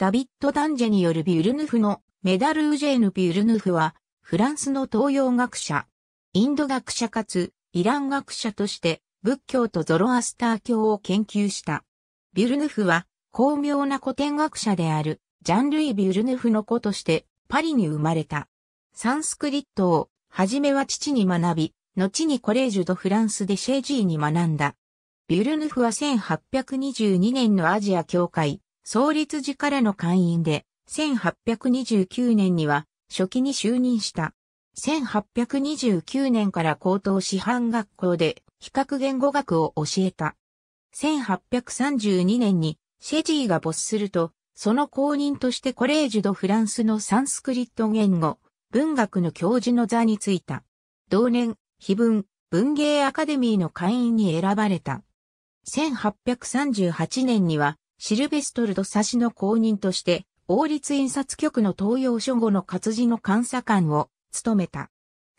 ダビッド・ダンジェによるビュルヌフのメダル・ウジェーヌ・ビュルヌフは、フランスの東洋学者、インド学者かつ、イラン学者として、仏教とゾロアスター教を研究した。ビュルヌフは、巧妙な古典学者である、ジャンルイ・ビュルヌフの子として、パリに生まれた。サンスクリットを、はじめは父に学び、後にコレージュ・ド・フランスでシェージーに学んだ。ビュルヌフは1822年のアジア教会、創立時からの会員で、1829年には初期に就任した。1829年から高等師範学校で比較言語学を教えた。1832年にシェジーが没すると、その後任としてコレージュ・ド・フランスのサンスクリット言語、文学の教授の座に就いた。同年、非文、文芸アカデミーの会員に選ばれた。1838年には、シルベストルドサシの後任として、王立印刷局の東洋書後の活字の監査官を務めた。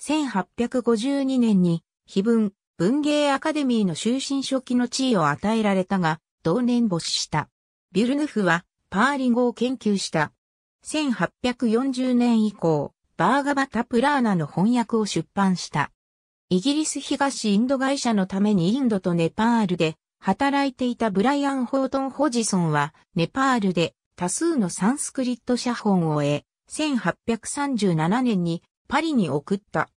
1852年に、碑文、文芸アカデミーの終身初期の地位を与えられたが、同年没した。ビュルヌフは、パーリン語を研究した。1840年以降、バーガバタ・プラーナの翻訳を出版した。イギリス東インド会社のためにインドとネパールで働いていたブライアン・ホートン・ホジソンは、ネパールで多数のサンスクリット写本を得、1837年にパリに送った。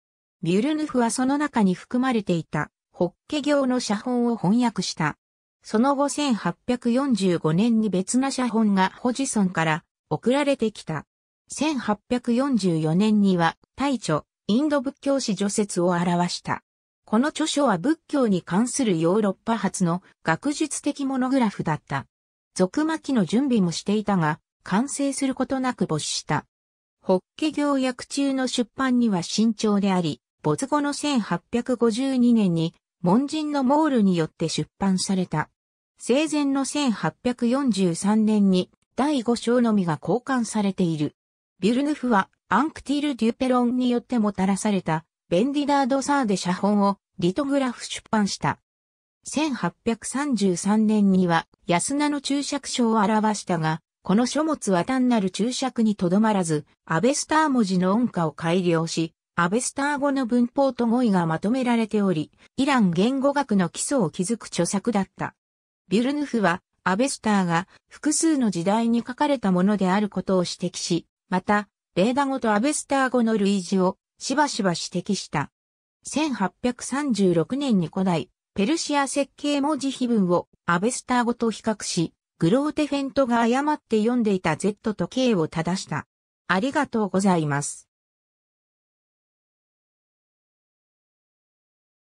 ビュルヌフはその中に含まれていた、ホッケ行の写本を翻訳した。その後1845年に別な写本がホジソンから送られてきた。1844年には、大著、インド仏教史除説を表した。この著書は仏教に関するヨーロッパ発の学術的モノグラフだった。俗巻きの準備もしていたが、完成することなく没した。ホッケ行役中の出版には慎重であり、没後の1852年に、門人のモールによって出版された。生前の1843年に第5章のみが交換されている。ビュルヌフはアンクティール・デュペロンによってもたらされたベンディダード・サーで写本をリトグラフ出版した。1833年には安名の注釈書を表したが、この書物は単なる注釈にとどまらず、アベスター文字の音化を改良し、アベスター語の文法と語彙がまとめられており、イラン言語学の基礎を築く著作だった。ビュルヌフは、アベスターが複数の時代に書かれたものであることを指摘し、また、レーダ語とアベスター語の類似をしばしば指摘した。1836年に古代、ペルシア設計文字碑文をアベスター語と比較し、グローテフェントが誤って読んでいた Z と K を正した。ありがとうございます。